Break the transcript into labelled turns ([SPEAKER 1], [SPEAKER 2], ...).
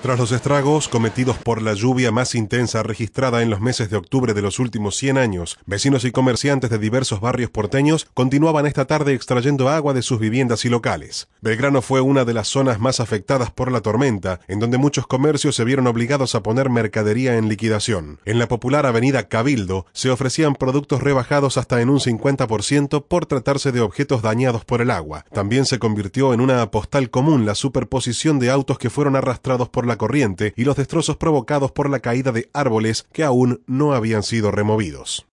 [SPEAKER 1] Tras los estragos cometidos por la lluvia más intensa registrada en los meses de octubre de los últimos 100 años, vecinos y comerciantes de diversos barrios porteños continuaban esta tarde extrayendo agua de sus viviendas y locales. Belgrano fue una de las zonas más afectadas por la tormenta, en donde muchos comercios se vieron obligados a poner mercadería en liquidación. En la popular avenida Cabildo se ofrecían productos rebajados hasta en un 50% por tratarse de objetos dañados por el agua. También se convirtió en una postal común la superposición de autos que fueron arrastrados por la corriente y los destrozos provocados por la caída de árboles que aún no habían sido
[SPEAKER 2] removidos.